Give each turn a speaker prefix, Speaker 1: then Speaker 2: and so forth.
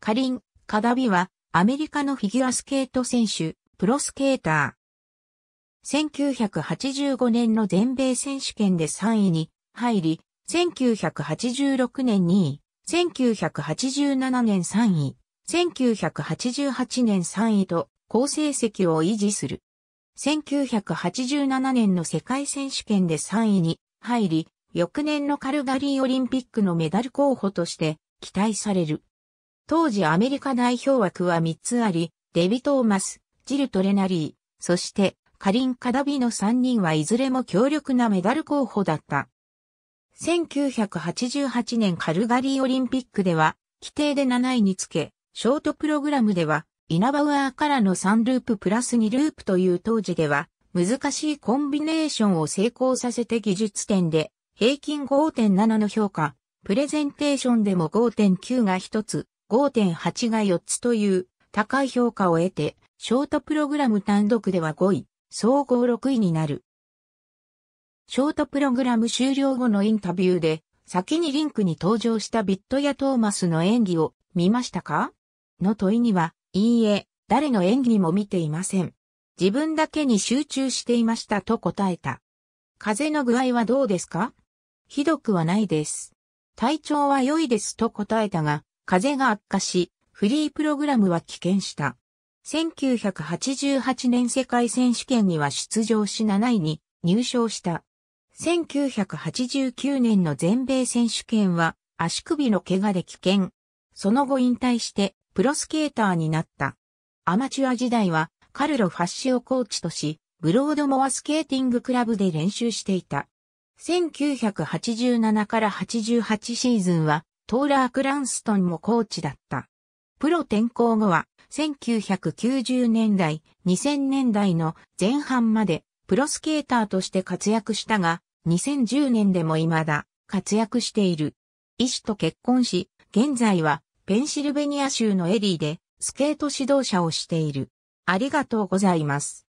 Speaker 1: カリン・カダビは、アメリカのフィギュアスケート選手、プロスケーター。1985年の全米選手権で3位に入り、1986年2位、1987年3位、1988年3位と好成績を維持する。1987年の世界選手権で3位に入り、翌年のカルガリーオリンピックのメダル候補として期待される。当時アメリカ代表枠は3つあり、デビ・トーマス、ジル・トレナリー、そしてカリン・カダビの3人はいずれも強力なメダル候補だった。1988年カルガリーオリンピックでは、規定で7位につけ、ショートプログラムでは、イナバウアーからの3ループプラス2ループという当時では、難しいコンビネーションを成功させて技術点で、平均5.7の評価、プレゼンテーションでも5.9が1つ、5.8が4つという高い評価を得て、ショートプログラム単独では5位、総合6位になる。ショートプログラム終了後のインタビューで、先にリンクに登場したビットやトーマスの演技を見ましたかの問いには、いいえ、誰の演技も見ていません。自分だけに集中していましたと答えた。風の具合はどうですかひどくはないです。体調は良いですと答えたが、風が悪化し、フリープログラムは棄権した。1988年世界選手権には出場し7位に入賞した。1989年の全米選手権は足首の怪我で棄権。その後引退してプロスケーターになった。アマチュア時代はカルロ・ファッシオコーチとし、ブロードモアスケーティングクラブで練習していた。1987から88シーズンはトーラー・クランストンもコーチだった。プロ転向後は、1990年代、2000年代の前半まで、プロスケーターとして活躍したが、2010年でも未だ活躍している。医師と結婚し、現在はペンシルベニア州のエリーでスケート指導者をしている。ありがとうございます。